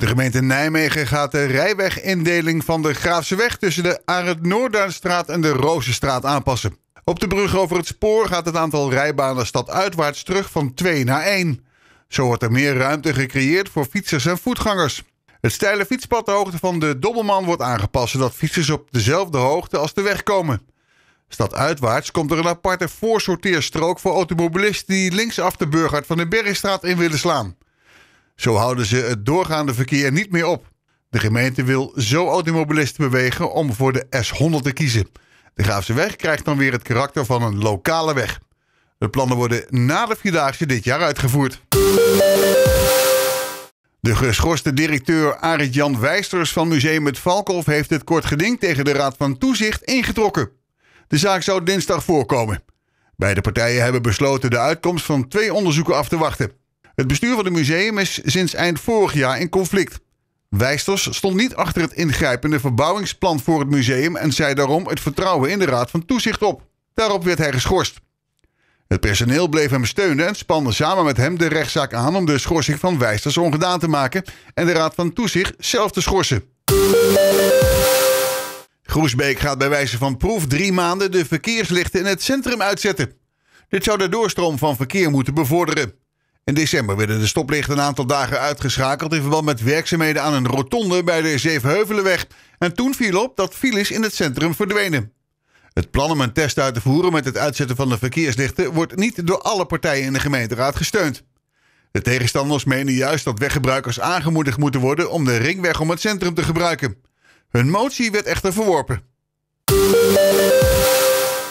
De gemeente Nijmegen gaat de rijwegindeling van de Graafseweg tussen de Arend Noorduinstraat en de Rozenstraat aanpassen. Op de brug over het spoor gaat het aantal rijbanen staduitwaarts terug van 2 naar 1. Zo wordt er meer ruimte gecreëerd voor fietsers en voetgangers. Het steile fietspad de hoogte van de Dobbelman wordt aangepast zodat fietsers op dezelfde hoogte als de weg komen. Staduitwaarts komt er een aparte voorsorteerstrook voor automobilisten die linksaf de Burghard van de Bergstraat in willen slaan. Zo houden ze het doorgaande verkeer niet meer op. De gemeente wil zo automobilisten bewegen om voor de S100 te kiezen. De weg krijgt dan weer het karakter van een lokale weg. De plannen worden na de Vierdaagse dit jaar uitgevoerd. De geschorste directeur Arit Jan Wijsters van Museum het Valkhof heeft het kort geding tegen de Raad van Toezicht ingetrokken. De zaak zou dinsdag voorkomen. Beide partijen hebben besloten de uitkomst van twee onderzoeken af te wachten. Het bestuur van het museum is sinds eind vorig jaar in conflict. Wijsters stond niet achter het ingrijpende verbouwingsplan voor het museum en zei daarom het vertrouwen in de Raad van Toezicht op. Daarop werd hij geschorst. Het personeel bleef hem steunen en spande samen met hem de rechtszaak aan om de schorsing van Wijsters ongedaan te maken en de Raad van Toezicht zelf te schorsen. Groesbeek gaat bij wijze van proef drie maanden de verkeerslichten in het centrum uitzetten. Dit zou de doorstroom van verkeer moeten bevorderen. In december werden de stoplichten een aantal dagen uitgeschakeld in verband met werkzaamheden aan een rotonde bij de Zevenheuvelenweg. En toen viel op dat files in het centrum verdwenen. Het plan om een test uit te voeren met het uitzetten van de verkeerslichten wordt niet door alle partijen in de gemeenteraad gesteund. De tegenstanders menen juist dat weggebruikers aangemoedigd moeten worden om de ringweg om het centrum te gebruiken. Hun motie werd echter verworpen.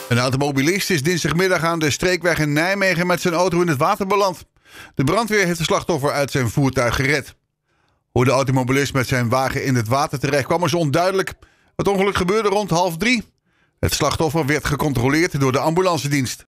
Een automobilist is dinsdagmiddag aan de streekweg in Nijmegen met zijn auto in het water beland. De brandweer heeft de slachtoffer uit zijn voertuig gered. Hoe de automobilist met zijn wagen in het water terecht kwam is onduidelijk. Het ongeluk gebeurde rond half drie. Het slachtoffer werd gecontroleerd door de ambulancedienst.